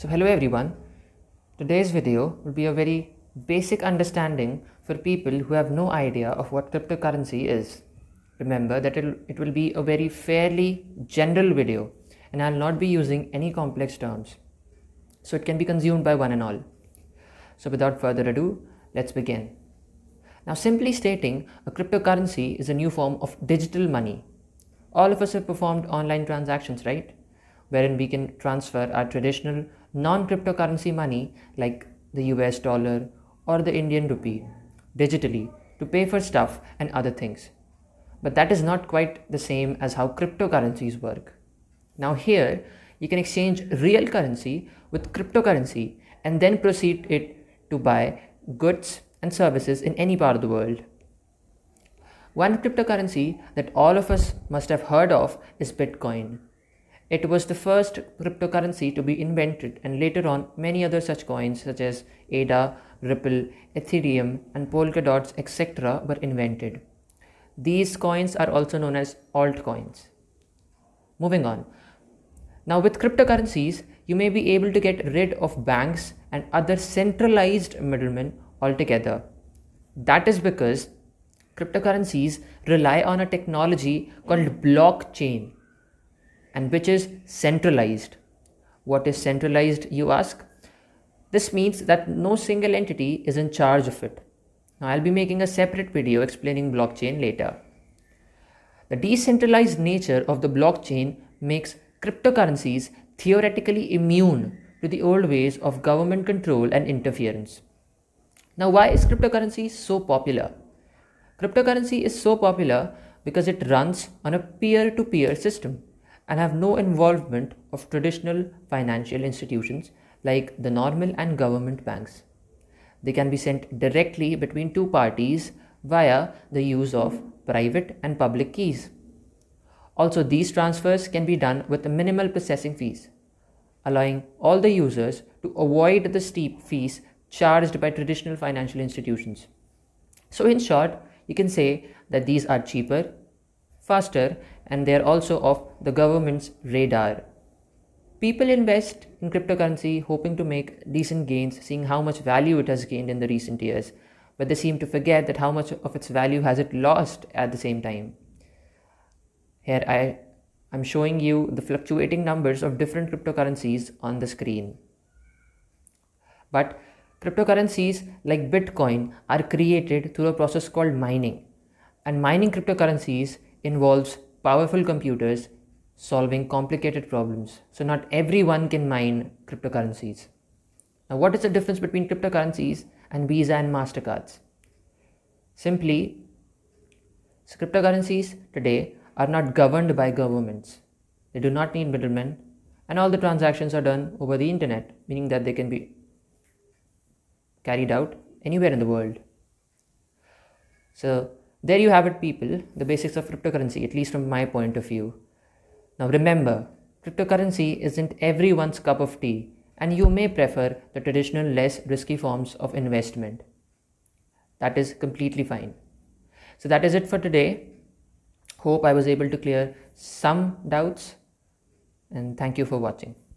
So hello everyone. Today's video will be a very basic understanding for people who have no idea of what cryptocurrency is. Remember that it'll, it will be a very fairly general video and I'll not be using any complex terms. So it can be consumed by one and all. So without further ado, let's begin. Now simply stating, a cryptocurrency is a new form of digital money. All of us have performed online transactions, right? Wherein we can transfer our traditional non cryptocurrency money like the US dollar or the Indian rupee digitally to pay for stuff and other things. But that is not quite the same as how cryptocurrencies work. Now, here you can exchange real currency with cryptocurrency and then proceed it to buy goods and services in any part of the world. One cryptocurrency that all of us must have heard of is Bitcoin. It was the first cryptocurrency to be invented, and later on, many other such coins such as ADA, Ripple, Ethereum, and Polkadots, etc., were invented. These coins are also known as altcoins. Moving on. Now, with cryptocurrencies, you may be able to get rid of banks and other centralized middlemen altogether. That is because cryptocurrencies rely on a technology called blockchain and which is centralized. What is centralized, you ask? This means that no single entity is in charge of it. Now, I'll be making a separate video explaining blockchain later. The decentralized nature of the blockchain makes cryptocurrencies theoretically immune to the old ways of government control and interference. Now, why is cryptocurrency so popular? Cryptocurrency is so popular because it runs on a peer to peer system and have no involvement of traditional financial institutions like the normal and government banks. They can be sent directly between two parties via the use of private and public keys. Also, these transfers can be done with minimal processing fees, allowing all the users to avoid the steep fees charged by traditional financial institutions. So, in short, you can say that these are cheaper faster and they are also off the government's radar. People invest in cryptocurrency hoping to make decent gains, seeing how much value it has gained in the recent years, but they seem to forget that how much of its value has it lost at the same time. Here I am showing you the fluctuating numbers of different cryptocurrencies on the screen. But cryptocurrencies like Bitcoin are created through a process called mining. And mining cryptocurrencies involves powerful computers solving complicated problems. So, not everyone can mine cryptocurrencies. Now, what is the difference between cryptocurrencies and Visa and MasterCards? Simply, so cryptocurrencies today are not governed by governments. They do not need middlemen, and all the transactions are done over the internet, meaning that they can be carried out anywhere in the world. So, there you have it, people, the basics of cryptocurrency, at least from my point of view. Now remember, cryptocurrency isn't everyone's cup of tea, and you may prefer the traditional, less risky forms of investment. That is completely fine. So, that is it for today. Hope I was able to clear some doubts, and thank you for watching.